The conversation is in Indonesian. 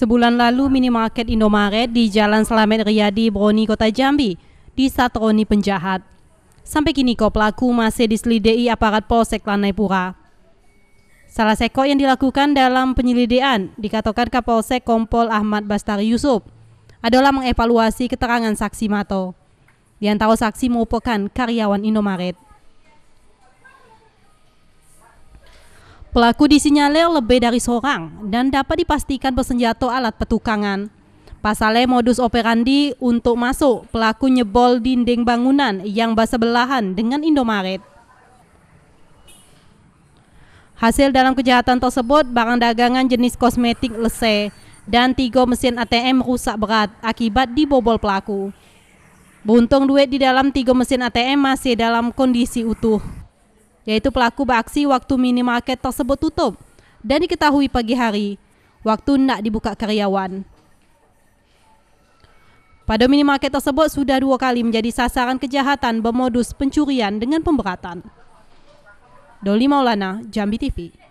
Sebulan lalu minimarket Indomaret di Jalan Slamet Riyadi, Broni, Kota Jambi disatroni penjahat. Sampai kini kok pelaku masih diselidiki aparat Polsek Lanai Pura. Salah seko yang dilakukan dalam penyelidikan dikatakan Kapolsek Kompol Ahmad Bastari Yusuf adalah mengevaluasi keterangan saksi Mato. Di antara saksi merupakan karyawan Indomaret. Pelaku disinyalir lebih dari seorang dan dapat dipastikan bersenjata alat petukangan. Pasalnya modus operandi untuk masuk, pelaku nyebol dinding bangunan yang bersebelahan dengan Indomaret. Hasil dalam kejahatan tersebut, barang dagangan jenis kosmetik lese dan tiga mesin ATM rusak berat akibat dibobol pelaku. Buntung duit di dalam tiga mesin ATM masih dalam kondisi utuh yaitu pelaku beraksi waktu minimarket tersebut tutup dan diketahui pagi hari, waktu nak dibuka karyawan. Pada minimarket tersebut sudah dua kali menjadi sasaran kejahatan bermodus pencurian dengan pemberatan. Doli Maulana, Jambi TV.